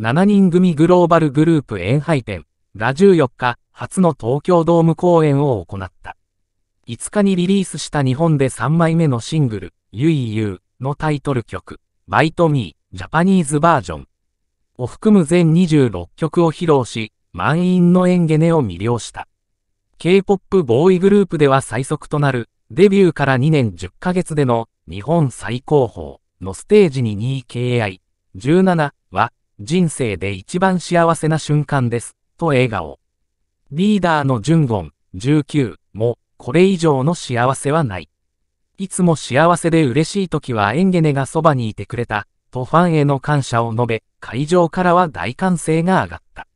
7人組グローバルグループエンハイテンが14日、初の東京ドーム公演を行った。5日にリリースした日本で3枚目のシングル、ゆいゆうのタイトル曲、バイトミー、ジャパニーズバージョンを含む全26曲を披露し、満員のエンゲネを魅了した。K-POP ボーイグループでは最速となる、デビューから2年10ヶ月での日本最高峰のステージに 2KI17 は人生で一番幸せな瞬間です、と笑顔。リーダーのジュンゴン、19も、これ以上の幸せはない。いつも幸せで嬉しい時はエンゲネがそばにいてくれた、とファンへの感謝を述べ、会場からは大歓声が上がった。